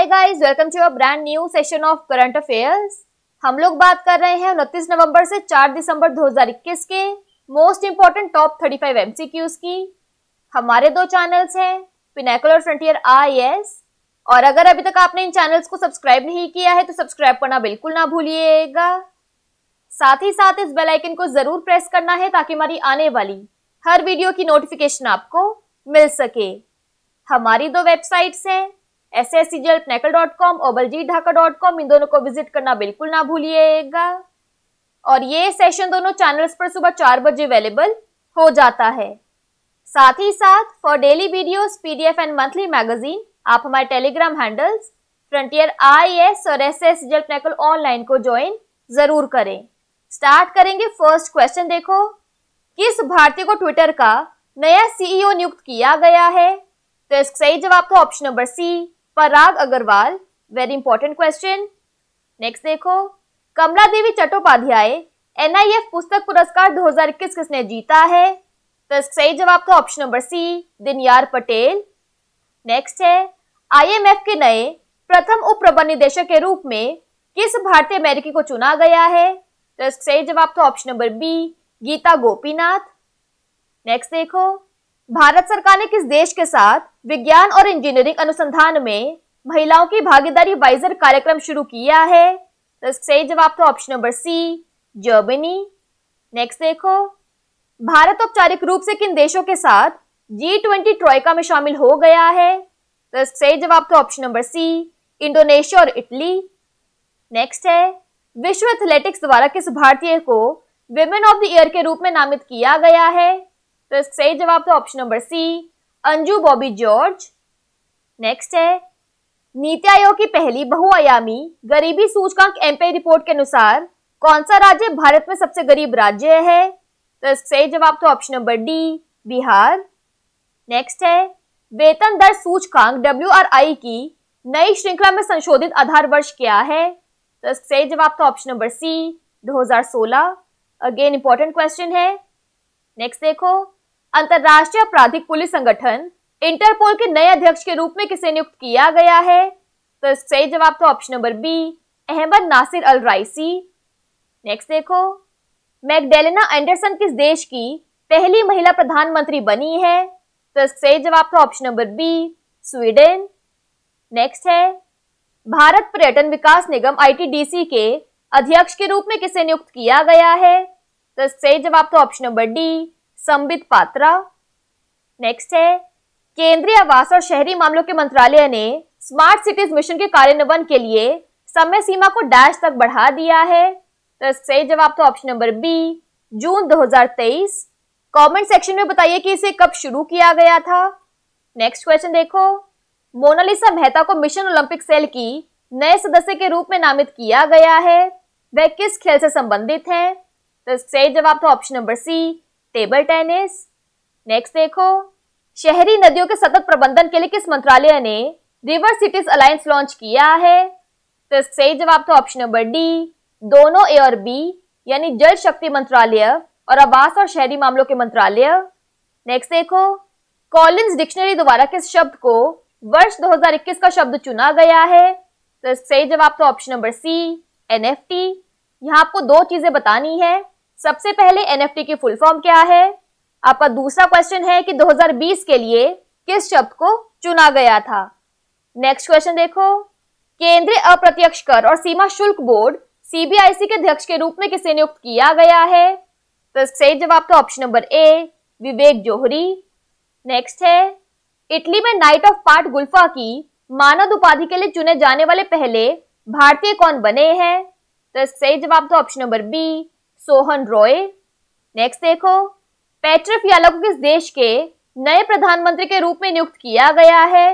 hi guys welcome to a brand new session of current affairs हम लोग बात कर रहे हैं 29 नवंबर से 4 दिसंबर 2021 के मोस्ट इंपॉर्टेंट टॉप 35 एमसीक्यूज की हमारे दो चैनल्स हैं पिनाकल और फ्रंटियर आई और अगर अभी तक आपने इन चैनल्स को सब्सक्राइब नहीं किया है तो सब्सक्राइब करना बिल्कुल ना भूलिएगा साथ ही साथ इस बेलाइकन को जरूर प्रेस करना है ताकि हमारी आने वाली हर वीडियो की नोटिफिकेशन आपको मिल सके हमारी दो वेबसाइट्स हैं एस एस सी जल्द एल डॉट कॉम और बलजीत ढाका डॉट कॉम इन दोनों को विजिट करना बिल्कुल ना भूलिएगा और ये सेशन दोनों चैनल्स पर सुबह चार बजे अवेलेबल हो जाता है साथ ही साथ for daily videos PDF and monthly magazine आप हमारे Telegram handles Frontier I S और एस एस जल्द एल ऑनलाइन को ज्वाइन जरूर करें स्टार्ट करेंगे फर्स्ट क्वेश्चन देखो किस भारतीय को ट्विटर का नया सीईओ e नियुक्त किया गया है तो इसका सही जवाब था option number C Parag Agrawal very important question next देखो कमला देवी चट्टोपाध्याय एनआईएफ पुस्तक पुरस्कार 2021 किसने जीता है तो सही जवाब का option number C Dinyar Patel next है आईएमएफ के नए प्रथम उप प्रबंध निदेशक के रूप में किस भारतीय अमेरिकी को चुना गया है तो सही जवाब था option number B Gita Gopinath next देखो भारत सरकार ने किस देश के साथ विज्ञान और इंजीनियरिंग अनुसंधान में महिलाओं की भागीदारी वाइजर कार्यक्रम शुरू किया है तो सही जवाब था option number C Germany next देखो भारत औपचारिक रूप से किन देशों के साथ जी ट्वेंटी ट्रॉयका में शामिल हो गया है तो सही जवाब था ऑप्शन नंबर सी इंडोनेशिया और इटली नेक्स्ट है विश्व एथलेटिक्स द्वारा किस भारतीय को वेमेन ऑफ द ईयर के रूप में नामित किया गया है तो सही जवाब था option number C Anju Bobby George next है नीति आयोग की पहली बहुआयामी गरीबी सूचकांक एम्पे रिपोर्ट के अनुसार कौन सा राज्य भारत में सबसे गरीब राज्य है तो सही जवाब तो option number D Bihar next है वेतन दर सूचकांक डब्ल्यू की नई श्रृंखला में संशोधित आधार वर्ष क्या है तो सही जवाब था option number C 2016 again important question है नेक्स्ट देखो अंतर्राष्ट्रीय आपराधिक पुलिस संगठन इंटरपोल के नए अध्यक्ष के रूप में किसे नियुक्त किया गया है तो सही जवाब तो option number B Ahmed Naser Al Raisi next देखो मैकडेलिना एंडरसन किस देश की पहली महिला प्रधानमंत्री बनी है तो सही जवाब था option number B Sweden next है भारत पर्यटन विकास निगम आईटीडीसी के अध्यक्ष के रूप में किसे नियुक्त किया गया है तो सही जवाब था option number D Sambit Patra next है केंद्रीय आवास और शहरी मामलों के मंत्रालय ने स्मार्ट सिटीज मिशन के कार्यान्वयन के लिए समय सीमा को डैश तक बढ़ा दिया है तो सही जवाब तो option number B June 2023 comment section में बताइए कि इसे कब शुरू किया गया था नेक्स्ट क्वेश्चन देखो मोनालिसा मेहता को मिशन ओलंपिक सेल की नए सदस्य के रूप में नामित किया गया है वह किस खेल से संबंधित है तो सही जवाब तो option number C table tennis next देखो शहरी नदियों के सतत प्रबंधन के लिए किस मंत्रालय ने रिवर सिटीज अलायंस लॉन्च किया है तो सही जवाब था ऑप्शन नंबर डी दोनों ए और बी यानी जल शक्ति मंत्रालय और आवास और शहरी मामलों के मंत्रालय नेक्स्ट देखो कॉलिंस डिक्शनरी द्वारा किस शब्द को वर्ष 2021 का शब्द चुना गया है तो सही जवाब था ऑप्शन नंबर सी एनएफटी यहाँ आपको दो चीजें बतानी है सबसे पहले एनएफटी की फुल फॉर्म क्या है आपका दूसरा क्वेश्चन है कि 2020 के लिए किस शब्द को चुना गया था नेक्स्ट क्वेश्चन देखो केंद्रीय अप्रत्यक्ष कर और सीमा शुल्क बोर्ड सीबीआईसी के अध्यक्ष के रूप में किसे नियुक्त किया गया है तो सही जवाब तो option number A Vivek Johri next है इटली में नाइट ऑफ पार्ट गुल्फा की मानद उपाधि के लिए चुने जाने वाले पहले भारतीय कौन बने हैं तो सही जवाब तो option number B Sohan Roy next देखो पेट्रिफ यालो को किस देश के नए प्रधानमंत्री के रूप में नियुक्त किया गया है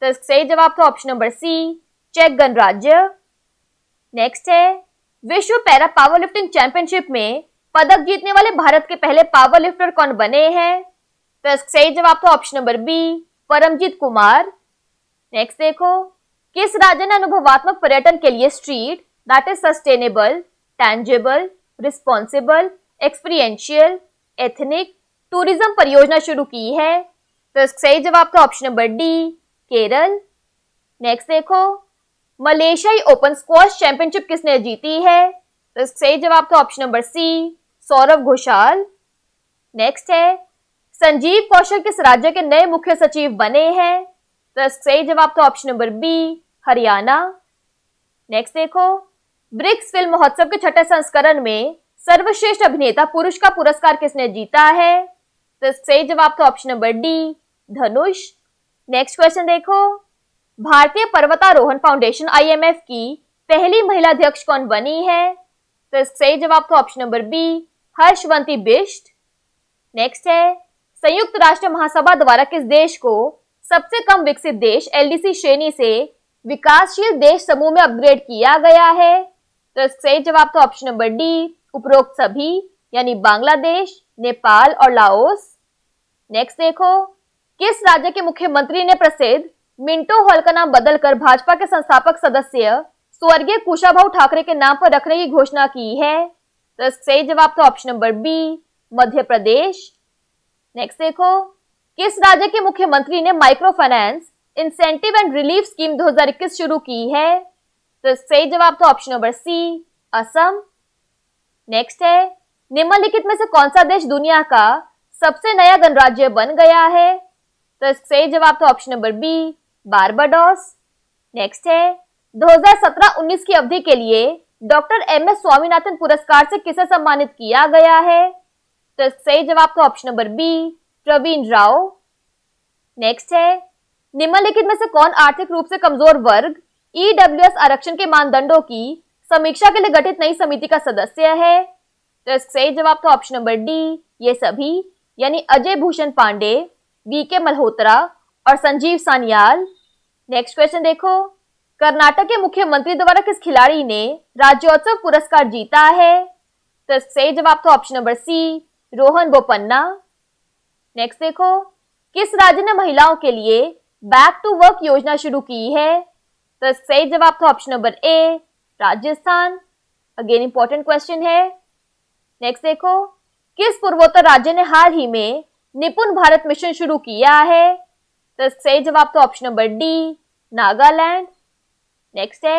तो सही जवाब था ऑप्शन नंबर सी चेक गणराज्य नेक्स्ट है विश्व पैरा पावर लिफ्टिंग चैंपियनशिप में पदक जीतने वाले भारत के पहले पावर लिफ्टर कौन बने हैं तो सही जवाब था option number B Paramjit Kumar next देखो किस राज्य ने अनुभवात्मक पर्यटन के लिए street that is sustainable tangible responsible experiential ethnic tourism परियोजना शुरू की है तो सही जवाब का option number D Kerala next देखो मलेशियाई ओपन स्क्वाश चैंपियनशिप किसने जीती है तो सही जवाब का option number C Saurabh Ghosal next है संजीव कौशल किस राज्य के नए मुख्य सचिव बने हैं तो सही जवाब का option number B Haryana next देखो ब्रिक्स फिल्म महोत्सव के छठे संस्करण में सर्वश्रेष्ठ अभिनेता पुरुष का पुरस्कार किसने जीता है तो सही जवाब था option number D Dhanush next question देखो भारतीय पर्वतारोहण फाउंडेशन आईएमएफ की पहली महिला अध्यक्ष कौन बनी है तो सही जवाब था option number B Harshwanti Bisht next है संयुक्त राष्ट्र महासभा द्वारा किस देश को सबसे कम विकसित देश एलडीसी श्रेणी से विकासशील देश समूह में अपग्रेड किया गया है तो इसका सही जवाब था ऑप्शन नंबर डी उपरोक्त सभी यानी बांग्लादेश नेपाल और लाओस नेक्स्ट देखो किस राज्य के मुख्यमंत्री ने प्रसिद्ध मिंटो हॉल का नाम बदलकर भाजपा के संस्थापक सदस्य स्वर्गीय कुशाभा ठाकरे के नाम पर रखने की घोषणा की है तो इसका सही जवाब था option number B Madhya Pradesh next देखो किस राज्य के मुख्यमंत्री ने micro finance incentive and relief scheme 2021 शुरू की है तो सही जवाब था option number C Assam next है निम्नलिखित में से कौन सा देश दुनिया का सबसे नया गणराज्य बन गया है तो सही जवाब था option number B Barbados next है 2017-19 की अवधि के लिए डॉक्टर एम एस स्वामीनाथन पुरस्कार से किसे सम्मानित किया गया है तो सही जवाब था option number B Praveen Rao next है निम्नलिखित में से कौन आर्थिक रूप से कमजोर वर्ग ईडब्ल्यूएस आरक्षण के मानदंडों की समीक्षा के लिए गठित नई समिति का सदस्य है तो इसका सही जवाब था ऑप्शन नंबर डी ये सभी यानी अजय भूषण पांडे वी के मल्होत्रा और संजीव सानियाल नेक्स्ट क्वेश्चन देखो कर्नाटक के मुख्यमंत्री द्वारा किस खिलाड़ी ने राज्योत्सव पुरस्कार जीता है तो इसका सही जवाब था option number C Rohan Bopanna next देखो किस राज्य ने महिलाओं के लिए बैक टू वर्क योजना शुरू की है तो सही जवाब था option number A Rajasthan again important question है नेक्स्ट देखो किस पूर्वोत्तर राज्य ने हाल ही में निपुण भारत मिशन शुरू किया है तो सही जवाब था option number D Nagaland next है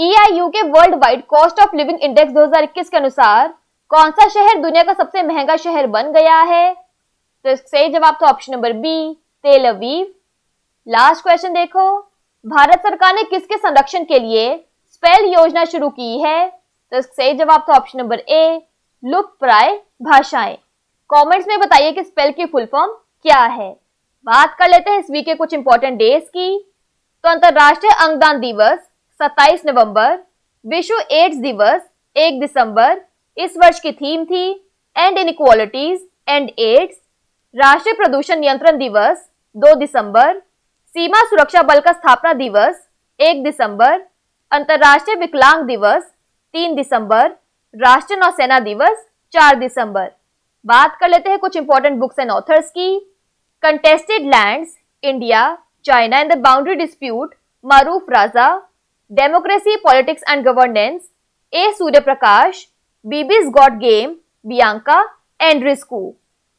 ईआईयू e के world wide cost of living index 2021 के अनुसार कौन सा शहर दुनिया का सबसे महंगा शहर बन गया है तो सही जवाब था option number B Tel Aviv last question देखो भारत सरकार ने किसके संरक्षण के लिए स्पेल योजना शुरू की है तो सही जवाब था ऑप्शन नंबर ए लुप प्राय भाषाएं कमेंट्स में बताइए कि स्पेल की फुल फॉर्म क्या है बात कर लेते हैं इस वीक के कुछ इंपॉर्टेंट डेज की तो अंतर्राष्ट्रीय अंगदान दिवस 27 नवंबर विश्व एड्स दिवस 1 दिसंबर इस वर्ष की थीम थी एंड इनक्वालिटीज एंड एड्स राष्ट्रीय प्रदूषण नियंत्रण दिवस 2 दिसंबर सीमा सुरक्षा बल का स्थापना दिवस एक दिसंबर अंतर्राष्ट्रीय विकलांग दिवस तीन दिसंबर राष्ट्रीय नौसेना दिवस चार दिसंबर बात कर लेते हैं कुछ इंपॉर्टेंट बुक्स एंड ऑथर्स की contested lands India China and the boundary dispute Maroof Raja democracy politics and governance A Surya Prakash बीबीज गॉड गेम बियांका एंड्रिस्कू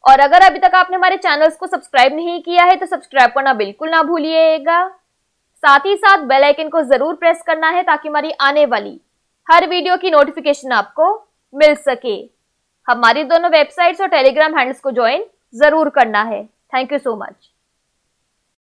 और अगर अभी तक आपने हमारे चैनल्स को सब्सक्राइब नहीं किया है तो सब्सक्राइब करना बिल्कुल ना भूलिएगा साथ ही साथ बेल आइकन को जरूर प्रेस करना है ताकि हमारी आने वाली हर वीडियो की नोटिफिकेशन आपको मिल सके हमारी दोनों वेबसाइट्स और टेलीग्राम हैंडल्स को ज्वाइन जरूर करना है थैंक यू सो मच